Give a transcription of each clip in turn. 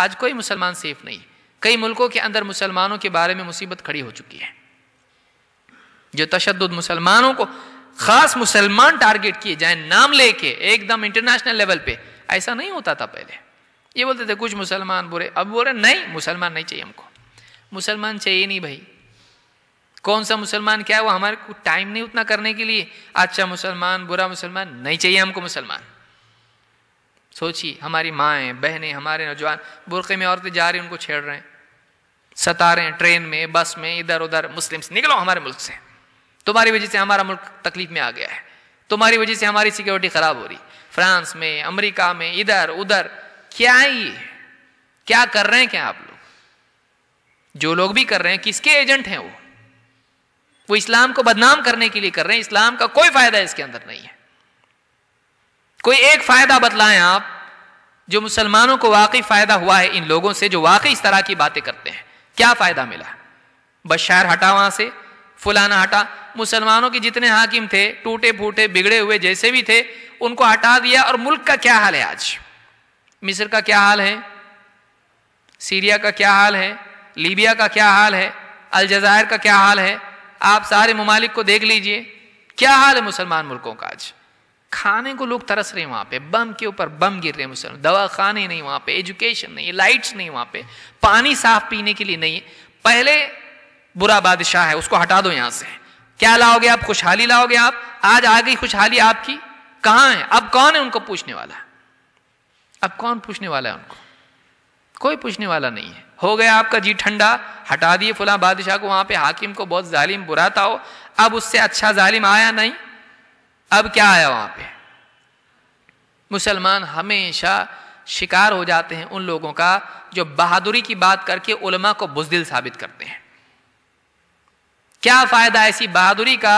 आज कोई मुसलमान सेफ नहीं कई मुल्कों के अंदर मुसलमानों के बारे में मुसीबत खड़ी हो चुकी है जो तशद मुसलमानों को खास मुसलमान टारगेट किए जाए नाम लेके एकदम इंटरनेशनल लेवल पे ऐसा नहीं होता था पहले ये बोलते थे कुछ मुसलमान बुरे अब बोल रहे नहीं मुसलमान नहीं चाहिए हमको मुसलमान चाहिए नहीं भाई कौन सा मुसलमान क्या है वो हमारे को टाइम नहीं उतना करने के लिए अच्छा मुसलमान बुरा मुसलमान नहीं चाहिए हमको मुसलमान सोचिए हमारी माएँ बहनें हमारे नौजवान बुरक़े में औरतें जा रही उनको छेड़ रहे हैं सता रहे हैं ट्रेन में बस में इधर उधर मुस्लिम्स निकलो हमारे मुल्क से तुम्हारी वजह से हमारा मुल्क तकलीफ में आ गया है तुम्हारी वजह से हमारी सिक्योरिटी ख़राब हो रही फ्रांस में अमेरिका में इधर उधर क्या है ये क्या कर रहे हैं क्या आप लोग जो लोग भी कर रहे हैं किसके एजेंट हैं वो वो इस्लाम को बदनाम करने के लिए कर रहे हैं इस्लाम का कोई फायदा इसके अंदर नहीं है कोई एक फायदा बतलाएं आप जो मुसलमानों को वाकई फायदा हुआ है इन लोगों से जो वाकई इस तरह की बातें करते हैं क्या फायदा मिला बशार हटा वहां से फुलाना हटा मुसलमानों के जितने हाकिम थे टूटे फूटे बिगड़े हुए जैसे भी थे उनको हटा दिया और मुल्क का क्या हाल है आज मिस्र का क्या हाल है सीरिया का क्या हाल है लीबिया का क्या हाल है अलजायर का क्या हाल है आप सारे ममालिक को देख लीजिए क्या हाल है मुसलमान मुल्कों का आज खाने को लोग तरस रहे हैं वहां पे बम के ऊपर बम गिर रहे हैं मुसलमान दवा खाने नहीं वहां पे एजुकेशन नहीं लाइट्स नहीं वहां पे पानी साफ पीने के लिए नहीं पहले बुरा बादशाह है उसको हटा दो यहां से क्या लाओगे आप खुशहाली लाओगे आप आज आ गई खुशहाली आपकी कहाँ है अब कौन है उनको पूछने वाला अब कौन पूछने वाला है उनको कोई पूछने वाला नहीं है हो गया आपका जी ठंडा हटा दिए फुला बादशाह को वहां पे हाकिम को बहुत जालिम बुरा था हो अब उससे अच्छा जालिम आया नहीं अब क्या आया वहां पे मुसलमान हमेशा शिकार हो जाते हैं उन लोगों का जो बहादुरी की बात करके उलमा को बुजदिल साबित करते हैं क्या फायदा ऐसी बहादुरी का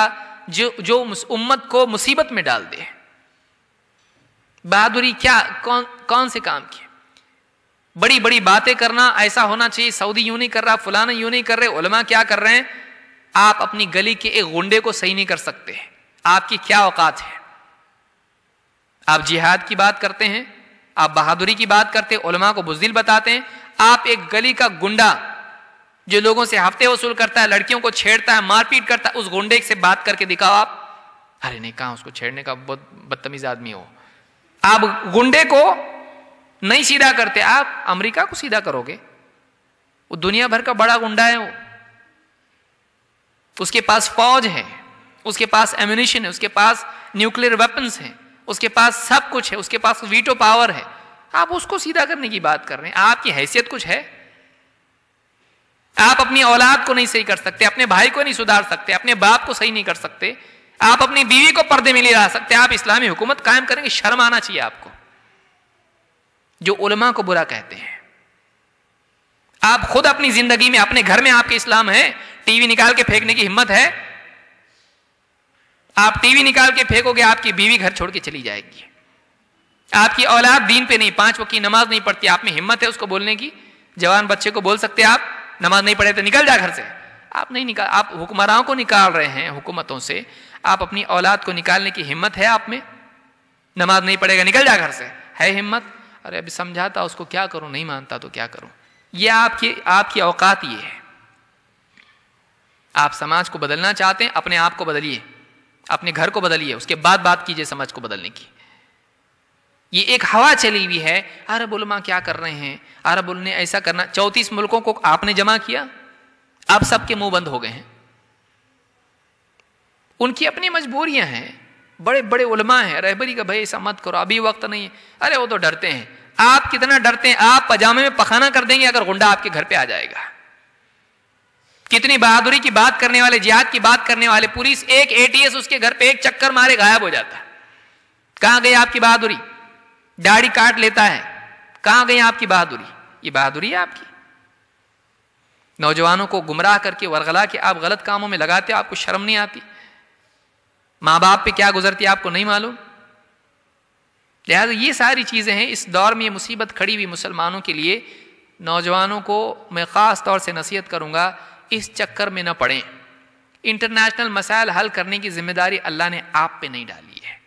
जो जो उम्मत को मुसीबत में डाल दे बहादुरी क्या कौन कौन से काम की बड़ी बड़ी बातें करना ऐसा होना चाहिए सऊदी यूं नहीं कर रहा फुलाना यूं नहीं कर रहे उलमा क्या कर रहे हैं आप अपनी गली के एक गुंडे को सही नहीं कर सकते हैं आपकी क्या औकात है आप जिहाद की बात करते हैं आप बहादुरी की बात करते उलमा को बुजदिल बताते हैं आप एक गली का गुंडा जो लोगों से हफ्ते वसूल करता है लड़कियों को छेड़ता है मारपीट करता है उस गुंडे से बात करके दिखाओ आप अरे नहीं कहा उसको छेड़ने का बहुत बदतमीज आदमी हो आप गुंडे को नहीं सीधा करते आप अमेरिका को सीधा करोगे वो दुनिया भर का बड़ा गुंडा है वो उसके पास फौज है उसके पास एम्यूनिशन है उसके पास न्यूक्लियर वेपन्स हैं उसके पास सब कुछ है उसके पास वीटो पावर है आप उसको सीधा करने की बात कर रहे हैं आपकी हैसियत कुछ है आप अपनी औलाद को नहीं सही कर सकते अपने भाई को नहीं सुधार सकते अपने बाप को सही नहीं कर सकते आप अपनी बीवी को पर्दे में ले जा सकते आप इस्लामी हुकूमत कायम करेंगे शर्म आना चाहिए आपको जो उलमा को बुरा कहते हैं आप खुद अपनी जिंदगी में अपने घर में आपके इस्लाम है टीवी निकाल के फेंकने की हिम्मत है आप टीवी निकाल के फेंकोगे आपकी बीवी घर छोड़ के चली जाएगी आपकी औलाद दीन पे नहीं पांच वक्की नमाज नहीं पढ़ती आप में हिम्मत है उसको बोलने की जवान बच्चे को बोल सकते आप नमाज नहीं पढ़े तो निकल जा घर से आप नहीं निकाल आप हुक्मरानों को निकाल रहे हैं हुकूमतों से आप अपनी औलाद को निकालने की हिम्मत है आप में नमाज नहीं पढ़ेगा निकल जा घर से है हिम्मत अरे अभी समझाता उसको क्या करूं नहीं मानता तो क्या करूं ये आपकी आपकी औकात ये है आप समाज को बदलना चाहते हैं अपने आप को बदलिए अपने घर को बदलिए उसके बाद बात कीजिए समझ को बदलने की ये एक हवा चली हुई है अरब उलमा क्या कर रहे हैं अरब उल ने ऐसा करना चौंतीस मुल्कों को आपने जमा किया आप सबके मुंह बंद हो गए हैं उनकी अपनी मजबूरियां हैं बड़े बड़े उलमा हैं रहबरी का भाई ऐसा मत करो अभी वक्त नहीं है अरे वो तो डरते हैं आप कितना डरते हैं आप पजामे में पखाना कर देंगे अगर गुंडा आपके घर पे आ जाएगा कितनी बहादुरी की बात करने वाले जिहाद की बात करने वाले पुलिस एक एटीएस उसके घर पे एक चक्कर मारे गायब हो जाता है कहां गई आपकी बहादुरी दाढ़ी काट लेता है कहां गई आपकी बहादुरी ये बहादुरी है आपकी नौजवानों को गुमराह करके वरगला के आप गलत कामों में लगाते हो आपको शर्म नहीं आती मां बाप पे क्या गुजरती आपको नहीं मालूम लिहाजा ये सारी चीज़ें हैं इस दौर में ये मुसीबत खड़ी हुई मुसलमानों के लिए नौजवानों को मैं ख़ास तौर से नसीहत करूंगा इस चक्कर में ना पड़े इंटरनेशनल मसाइल हल करने की जिम्मेदारी अल्लाह ने आप पे नहीं डाली है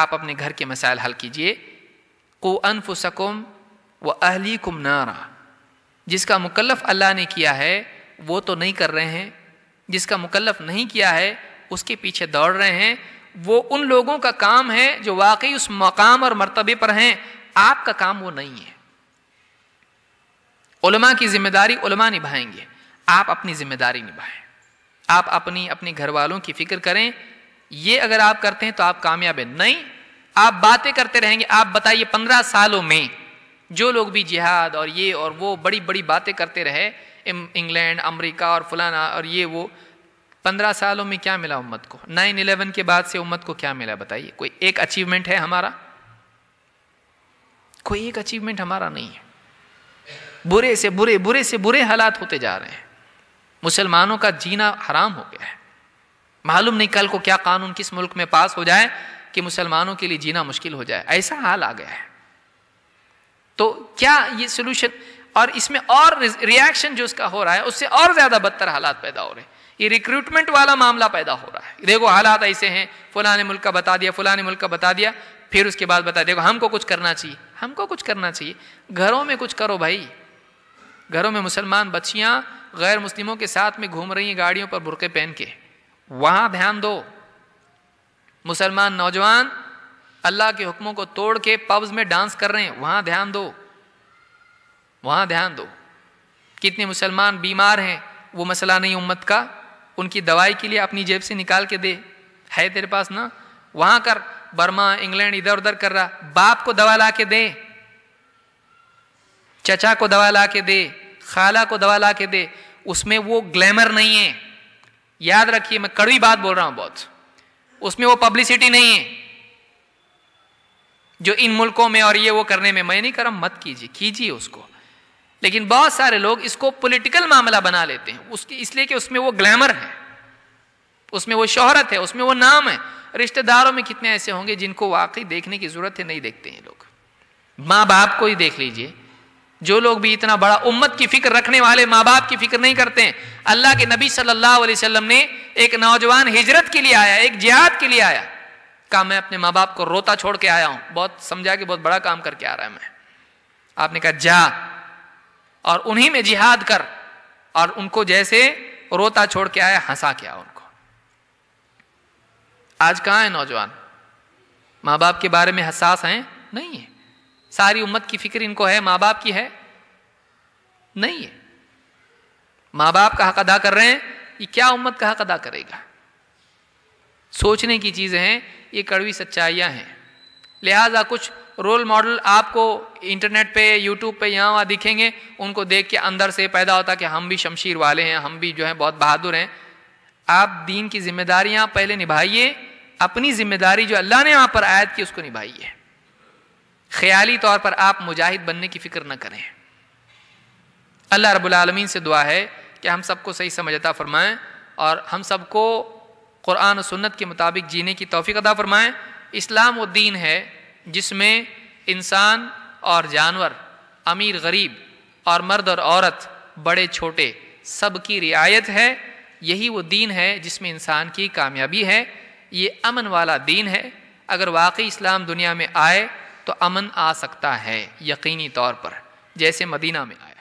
आप अपने घर के मसाइल हल कीजिए को अनफ सकुम व अहली कुम नारा जिसका मुकलफ अल्लाह ने किया है वो तो नहीं कर रहे हैं जिसका मुकलफ नहीं किया है उसके पीछे दौड़ रहे हैं वो उन लोगों का काम है जो वाकई उस मकाम और मरतबे पर हैं आपका काम वो नहीं है उलमा की जिम्मेदारी उलमा निभाएंगे आप अपनी जिम्मेदारी निभाएं आप अपनी अपने घर वालों की फिक्र करें ये अगर आप करते हैं तो आप कामयाब हैं नहीं आप बातें करते रहेंगे आप बताइए पंद्रह सालों में जो लोग भी जिहाद और ये और वो बड़ी बड़ी बातें करते रहे इंग्लैंड अमेरिका और फलाना और ये वो पंद्रह सालों में क्या मिला उम्मत को नाइन इलेवन के बाद से उम्मत को क्या मिला बताइए कोई एक अचीवमेंट है हमारा कोई एक अचीवमेंट हमारा नहीं है बुरे से बुरे बुरे से बुरे हालात होते जा रहे हैं मुसलमानों का जीना हराम हो गया है मालूम नहीं कल को क्या कानून किस मुल्क में पास हो जाए कि मुसलमानों के लिए जीना मुश्किल हो जाए ऐसा हाल आ गया है तो क्या ये सोल्यूशन और इसमें और रिएक्शन जो उसका हो रहा है उससे और ज़्यादा बदतर हालात पैदा हो रहे हैं ये रिक्रूटमेंट वाला मामला पैदा हो रहा है देखो हालात ऐसे हैं फलाने मुल्क का बता दिया फलाने मुल्क का बता दिया फिर उसके बाद बता देखो हमको कुछ करना चाहिए हमको कुछ करना चाहिए घरों में कुछ करो भाई घरों में मुसलमान बच्चियां गैर मुस्लिमों के साथ में घूम रही हैं गाड़ियों पर बुरके पहन के वहां ध्यान दो मुसलमान नौजवान अल्लाह के हुक्मों को तोड़ के पब्स में डांस कर रहे हैं वहां ध्यान दो वहां ध्यान दो कितने मुसलमान बीमार हैं वो मसला नहीं उम्मत का उनकी दवाई के लिए अपनी जेब से निकाल के दे है तेरे पास ना वहां कर बर्मा इंग्लैंड इधर उधर कर रहा बाप को दवा ला के दे चचा को दवा ला के दे खाला को दवा ला के दे उसमें वो ग्लैमर नहीं है याद रखिए मैं कड़वी बात बोल रहा हूं बहुत उसमें वो पब्लिसिटी नहीं है जो इन मुल्कों में और ये वो करने में मैं नहीं कर रहा मत कीजिए कीजिए उसको लेकिन बहुत सारे लोग इसको पॉलिटिकल मामला बना लेते हैं उसकी इसलिए कि उसमें वो ग्लैमर है उसमें वो शोहरत है उसमें वो नाम है रिश्तेदारों में कितने ऐसे होंगे जिनको वाकई देखने की जरूरत है नहीं देखते हैं लोग माँ बाप को ही देख लीजिए जो लोग भी इतना बड़ा उम्मत की फिक्र रखने वाले माँ बाप की फिक्र नहीं करते अल्लाह के नबी सल्लल्लाहु अलैहि वसल्लम ने एक नौजवान हिजरत के लिए आया एक जिहाद के लिए आया कहा मैं अपने माँ बाप को रोता छोड़ के आया हूं बहुत समझा कि बहुत बड़ा काम करके आ रहा है मैं आपने कहा जा और उन्हीं में जिहाद कर और उनको जैसे रोता छोड़ के आया हंसा के आया उनको आज कहां है नौजवान माँ बाप के बारे में हसास हैं नहीं है सारी उम्मत की फिक्र इनको है माँ बाप की है नहीं है माँ बाप का हक अदा कर रहे हैं ये क्या उम्मत का हक अदा करेगा सोचने की चीज़ें हैं ये कड़वी सच्चाइयाँ हैं लिहाजा कुछ रोल मॉडल आपको इंटरनेट पे यूट्यूब पे यहाँ वहाँ दिखेंगे उनको देख के अंदर से पैदा होता कि हम भी शमशीर वाले हैं हम भी जो है बहुत बहादुर हैं आप दीन की जिम्मेदारियाँ पहले निभाइए अपनी जिम्मेदारी जो अल्लाह ने वहाँ पर आयत की उसको निभाइए ख्याली तौर पर आप मुजाहिद बनने की फिक्र न करें अल्लाह रबालमीन से दुआ है कि हम सबको सही समझता फरमाएँ और हम सबको क़ुरान सुन्नत के मुताबिक जीने की तोफ़ी अदा फरमाएँ इस्लाम वो दीन है जिसमें इंसान और जानवर अमीर गरीब और मर्द और औरत बड़े छोटे सब की रियायत है यही वो दीन है जिसमें इंसान की कामयाबी है ये अमन वाला दीन है अगर वाकई इस्लाम दुनिया में आए तो अमन आ सकता है यकीनी तौर पर जैसे मदीना में आया